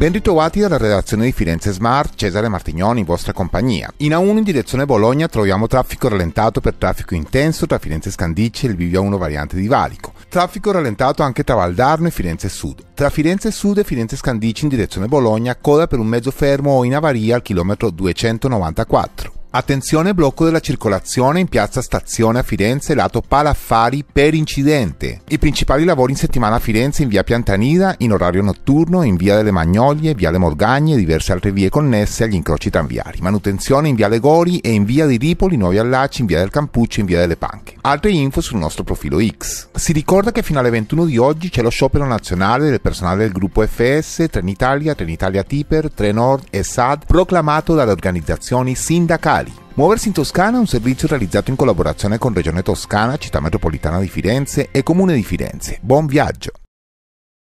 Ben ritrovati dalla redazione di Firenze Smart, Cesare Martignoni in vostra compagnia. In A1 in direzione Bologna troviamo traffico rallentato per traffico intenso tra Firenze Scandicci e il bivio 1 variante di Valico. Traffico rallentato anche tra Valdarno e Firenze Sud. Tra Firenze Sud e Firenze Scandicci in direzione Bologna coda per un mezzo fermo o in avaria al chilometro 294. Attenzione blocco della circolazione in piazza Stazione a Firenze lato Palaffari per incidente. I principali lavori in settimana a Firenze in via Piantanida, in orario notturno, in via delle Magnolie, viale Morgagne e diverse altre vie connesse agli incroci tranviari. Manutenzione in via Legori e in via di Ripoli, Nuovi Allacci, in via del Campuccio e in via delle Panche. Altre info sul nostro profilo X. Si ricorda che fino alle 21 di oggi c'è lo sciopero nazionale del personale del gruppo FS, Trenitalia, Trenitalia Tiper, Trenord e SAD, proclamato dalle organizzazioni sindacali. Muoversi in Toscana è un servizio realizzato in collaborazione con Regione Toscana, Città Metropolitana di Firenze e Comune di Firenze. Buon viaggio!